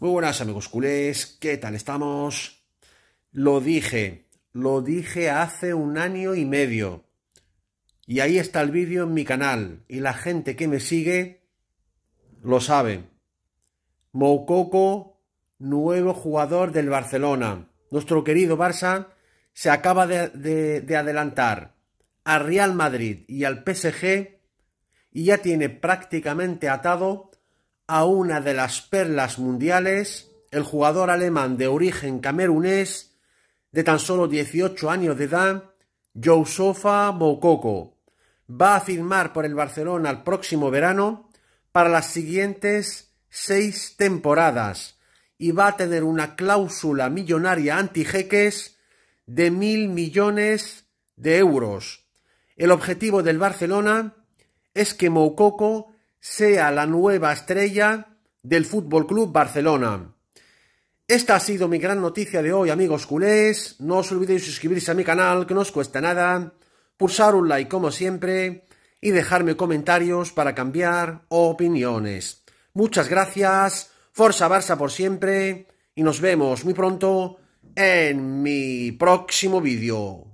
Muy buenas amigos culés, ¿qué tal estamos? Lo dije, lo dije hace un año y medio. Y ahí está el vídeo en mi canal, y la gente que me sigue lo sabe. Moukoko, nuevo jugador del Barcelona. Nuestro querido Barça se acaba de, de adelantar al Real Madrid y al PSG y ya tiene prácticamente atado a una de las perlas mundiales, el jugador alemán de origen camerunés, de tan solo 18 años de edad, Youssoufa Mokoko Va a firmar por el Barcelona el próximo verano para las siguientes seis temporadas y va a tener una cláusula millonaria antijeques de mil millones de euros. El objetivo del Barcelona es que Moukoko sea la nueva estrella del Fútbol Club Barcelona. Esta ha sido mi gran noticia de hoy, amigos culés. No os olvidéis suscribirse a mi canal, que no os cuesta nada, pulsar un like como siempre y dejarme comentarios para cambiar opiniones. Muchas gracias, Forza Barça por siempre y nos vemos muy pronto en mi próximo vídeo.